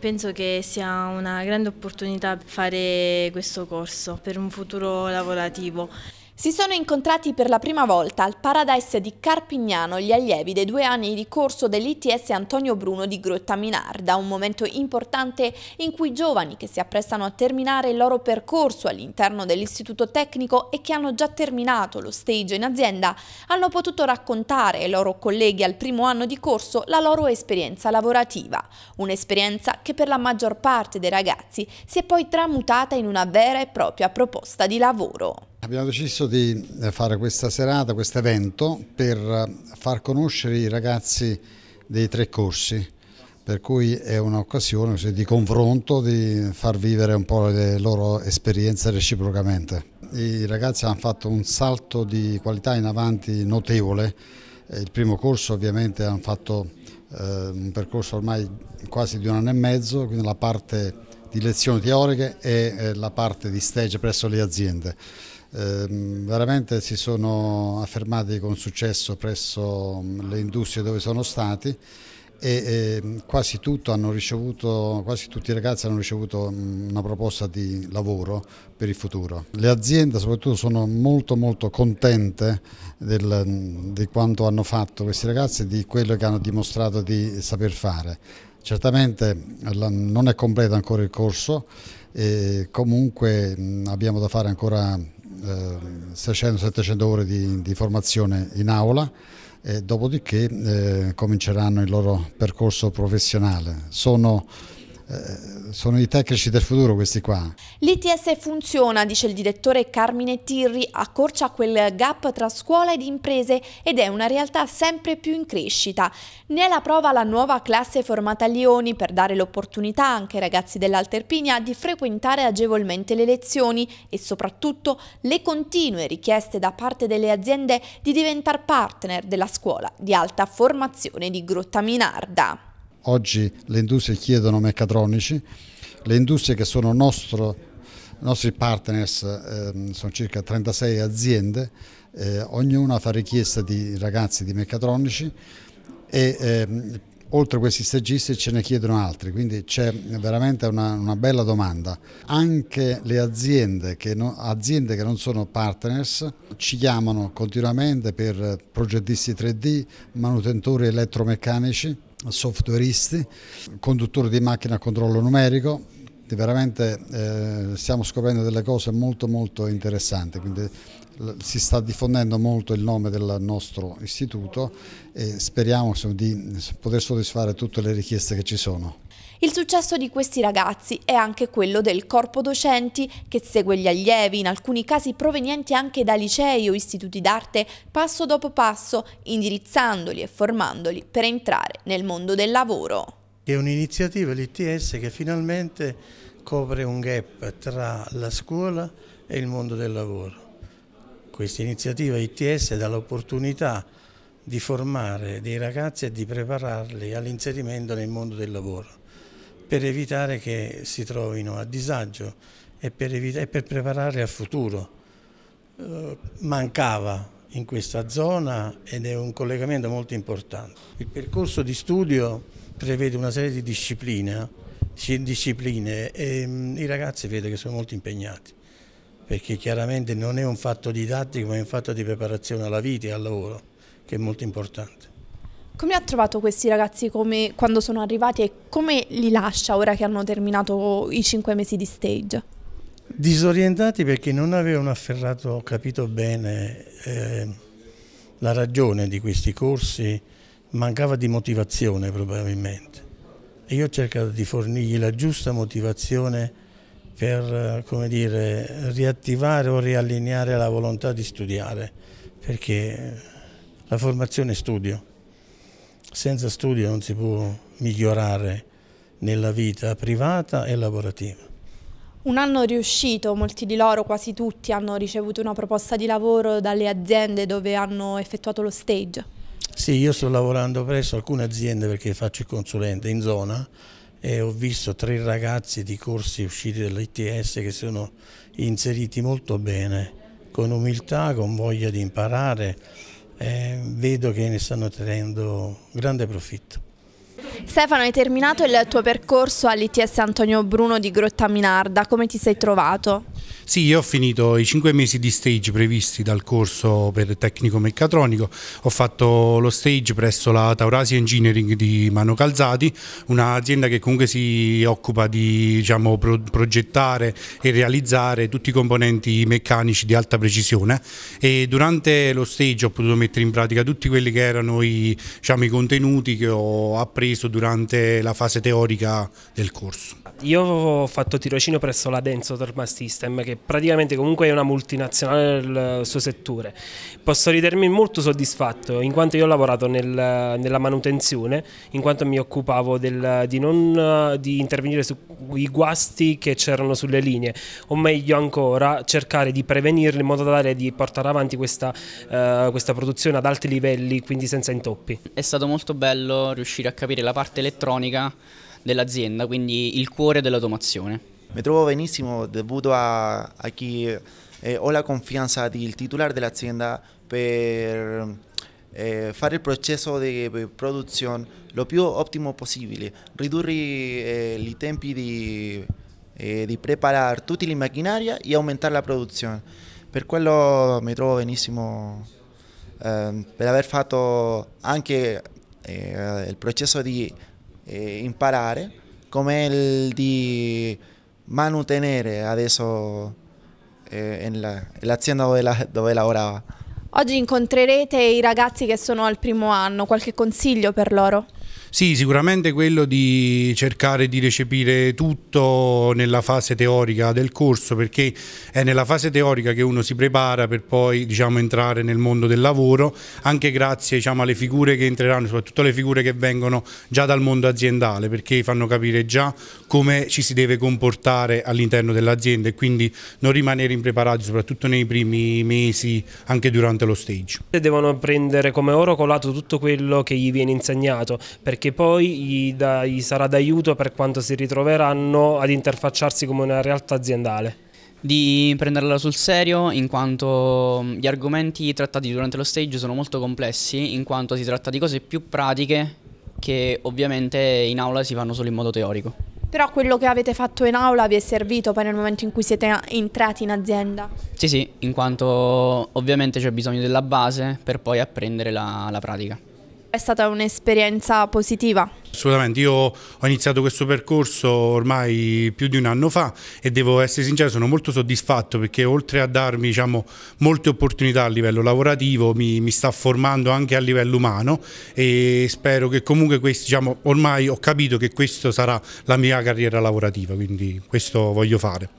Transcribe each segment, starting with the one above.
Penso che sia una grande opportunità fare questo corso per un futuro lavorativo. Si sono incontrati per la prima volta al Paradise di Carpignano gli allievi dei due anni di corso dell'ITS Antonio Bruno di Grotta Minarda, un momento importante in cui i giovani che si apprestano a terminare il loro percorso all'interno dell'istituto tecnico e che hanno già terminato lo stage in azienda hanno potuto raccontare ai loro colleghi al primo anno di corso la loro esperienza lavorativa, un'esperienza che per la maggior parte dei ragazzi si è poi tramutata in una vera e propria proposta di lavoro. Abbiamo deciso di eh, fare questa serata, questo evento, per eh, far conoscere i ragazzi dei tre corsi, per cui è un'occasione di confronto, di far vivere un po' le loro esperienze reciprocamente. I ragazzi hanno fatto un salto di qualità in avanti notevole, eh, il primo corso ovviamente hanno fatto un percorso ormai quasi di un anno e mezzo, quindi la parte di lezioni teoriche e la parte di stage presso le aziende. Ehm, veramente si sono affermati con successo presso mm, le industrie dove sono stati e, e ehm, quasi, ricevuto, quasi, tutti i ragazzi hanno ricevuto mm, una proposta di lavoro per il futuro. Le aziende soprattutto sono molto molto contente del, mm, di quanto hanno fatto questi ragazzi, e di quello che hanno dimostrato di saper fare. Certamente non è completo ancora il corso, comunque abbiamo da fare ancora 600-700 ehm, ore di, di, formazione in aula e dopodiché eh, cominceranno il loro percorso professionale. Sono eh, sono i tecnici del futuro questi qua. L'ITS funziona, dice il direttore Carmine Tirri, accorcia quel gap tra scuola ed imprese ed è una realtà sempre più in crescita. Ne è la prova la nuova classe formata a Lioni per dare l'opportunità anche ai ragazzi dell'Alterpinia di frequentare agevolmente le lezioni e soprattutto le continue richieste da parte delle aziende di diventare partner della scuola di alta formazione di Grotta Minarda. Oggi le industrie chiedono meccatronici, le industrie che sono nostro, nostri partners eh, sono circa 36 aziende, eh, ognuna fa richiesta di ragazzi di meccatronici e eh, oltre a questi stagisti ce ne chiedono altri, quindi c'è veramente una, una, bella domanda. Anche le aziende che, non, aziende che non sono partners ci chiamano continuamente per progettisti 3D, manutentori elettromeccanici softwareisti, conduttori di macchina a controllo numerico, veramente eh, stiamo scoprendo delle cose molto molto interessanti, quindi si sta diffondendo molto il nome del nostro istituto e speriamo insomma, di poter soddisfare tutte le richieste che ci sono. Il successo di questi ragazzi è anche quello del corpo docenti che segue gli allievi, in alcuni casi provenienti anche da licei o istituti d'arte, passo dopo passo, indirizzandoli e formandoli per entrare nel mondo del lavoro. È un'iniziativa l'ITS che finalmente copre un gap tra la scuola e il mondo del lavoro. Questa iniziativa ITS dà l'opportunità di formare dei ragazzi e di prepararli all'inserimento nel mondo del lavoro per evitare che si trovino a disagio e per, e per preparare al futuro. Eh, mancava in questa zona ed è un collegamento molto importante. Il percorso di studio prevede una serie di discipline, eh, discipline e mm, i ragazzi vedo che sono molto impegnati perché chiaramente non è un fatto didattico ma è un fatto di preparazione alla vita e al lavoro che è molto importante. Come ha trovato questi ragazzi come, quando sono arrivati e come li lascia ora che hanno terminato i cinque mesi di stage? Disorientati perché non avevano afferrato, capito bene eh, la ragione di questi corsi, mancava di motivazione probabilmente. E io ho cercato di fornirgli la giusta motivazione per eh, dire, riattivare o riallineare la volontà di studiare, perché eh, la formazione è studio senza studio non si può migliorare nella vita privata e lavorativa. Un anno riuscito, molti di loro, quasi tutti, hanno ricevuto una proposta di lavoro dalle aziende dove hanno effettuato lo stage. Sì, io sto lavorando presso alcune aziende perché faccio il consulente in zona e ho visto tre ragazzi di corsi usciti dall'ITS che sono inseriti molto bene, con umiltà, con voglia di imparare eh, vedo che ne stanno tenendo grande profitto. Stefano, hai terminato il tuo percorso all'ITS Antonio Bruno di Grotta Minarda, come ti sei trovato? Sì, io ho finito i 5 mesi di stage previsti dal corso per tecnico meccatronico, ho fatto lo stage presso la Taurasi Engineering di Mano Calzati, un'azienda che comunque si occupa di diciamo, pro progettare e realizzare tutti i componenti meccanici di alta precisione e durante lo stage ho potuto mettere in pratica tutti quelli che erano i, diciamo, i contenuti che ho appreso durante la fase teorica del corso. Io ho fatto tirocino presso la Denso Thermal System che praticamente comunque è una multinazionale nel suo settore. Posso ritermi molto soddisfatto in quanto io ho lavorato nel, nella manutenzione, in quanto mi occupavo del, di, non, di intervenire sui guasti che c'erano sulle linee, o meglio ancora cercare di prevenirli in modo tale di portare avanti questa, uh, questa produzione ad alti livelli, quindi senza intoppi. È stato molto bello riuscire a capire la parte elettronica dell'azienda, quindi il cuore dell'automazione. Mi trovo benissimo dovuto a, a che eh, ho la confianza del titolare dell'azienda per eh, fare il processo di produzione lo più ottimo possibile, ridurre eh, i tempi di, eh, di preparare tutti i macchinari e aumentare la produzione. Per quello mi trovo benissimo ehm, per aver fatto anche eh, il processo di eh, imparare come il di mantenere adesso eh, nell'azienda dove, la, dove lavorava. Oggi incontrerete i ragazzi che sono al primo anno, qualche consiglio per loro? Sì, sicuramente quello di cercare di recepire tutto nella fase teorica del corso, perché è nella fase teorica che uno si prepara per poi diciamo, entrare nel mondo del lavoro, anche grazie diciamo, alle figure che entreranno, soprattutto le figure che vengono già dal mondo aziendale, perché fanno capire già come ci si deve comportare all'interno dell'azienda e quindi non rimanere impreparati, soprattutto nei primi mesi, anche durante lo stage. Devono prendere come oro colato tutto quello che gli viene insegnato, perché poi gli, da, gli sarà d'aiuto per quanto si ritroveranno ad interfacciarsi come una realtà aziendale di prenderla sul serio in quanto mm, gli argomenti trattati durante lo stage sono molto complessi in quanto si tratta di cose più pratiche che ovviamente in aula si fanno solo in modo teorico. Però quello che avete fatto in aula vi è servito poi nel momento in cui siete entrati in azienda? Sì sì, in quanto ovviamente c'è bisogno della base per poi apprendere la, la pratica. È stata un'esperienza positiva? Assolutamente, io ho iniziato questo percorso ormai più di un anno fa e devo essere sincero, sono molto soddisfatto perché oltre a darmi diciamo, molte opportunità a livello lavorativo mi, mi, sta formando anche a livello umano e spero che comunque questi, diciamo, ormai ho capito che questa sarà la mia carriera lavorativa, quindi questo voglio fare.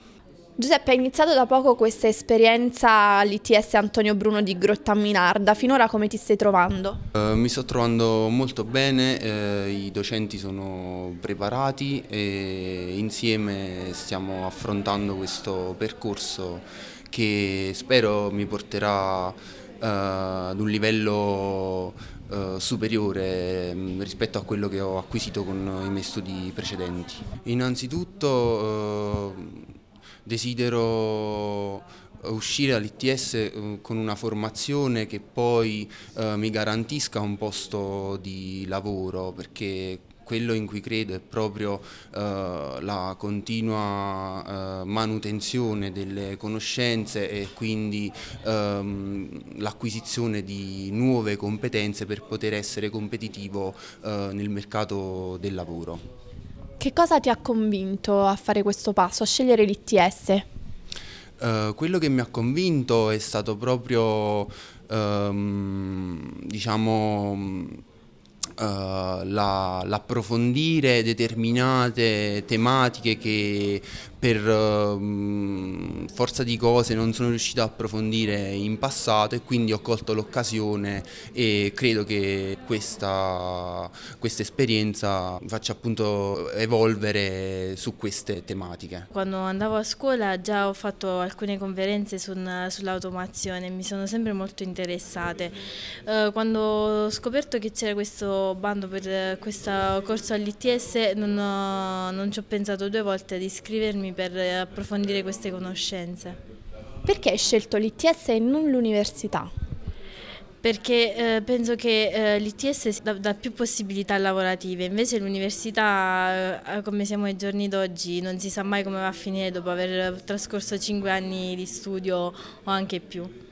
Giuseppe, hai iniziato da poco questa esperienza all'ITS Antonio Bruno di Grottaminarda, finora come ti stai trovando? Eh, mi sto trovando molto bene, eh, i docenti sono preparati e insieme stiamo affrontando questo percorso che spero mi porterà eh, ad un livello eh, superiore mm, rispetto a quello che ho acquisito con i miei studi precedenti. Innanzitutto eh, desidero eh, uscire dall'ITS eh, con una formazione che poi eh, mi garantisca un posto di lavoro perché quello in cui credo è proprio eh, la continua eh, manutenzione delle conoscenze e quindi ehm, l'acquisizione di nuove competenze per poter essere competitivo eh, nel mercato del lavoro. Che cosa ti ha convinto a fare questo passo, a scegliere l'ITS? Uh, eh, quello che mi ha convinto è stato proprio, um, diciamo, eh, la, l'approfondire determinate tematiche che per um, forza di cose non sono riuscito a approfondire in passato e quindi ho colto l'occasione e credo che questa, questa esperienza faccia appunto evolvere su queste tematiche. Quando andavo a scuola già ho fatto alcune conferenze su, sull'automazione, mi sono sempre molto interessate. Uh, quando ho scoperto che c'era questo bando per eh, questo corso all'ITS non, eh, non ci ho pensato due volte ad iscrivermi per eh, approfondire queste conoscenze. Perché hai scelto l'ITS e non l'università? Perché eh, penso che eh, l'ITS dà, più possibilità lavorative, invece l'università, eh, come siamo ai giorni d'oggi, non si sa mai come va a finire dopo aver trascorso cinque anni di studio o anche più.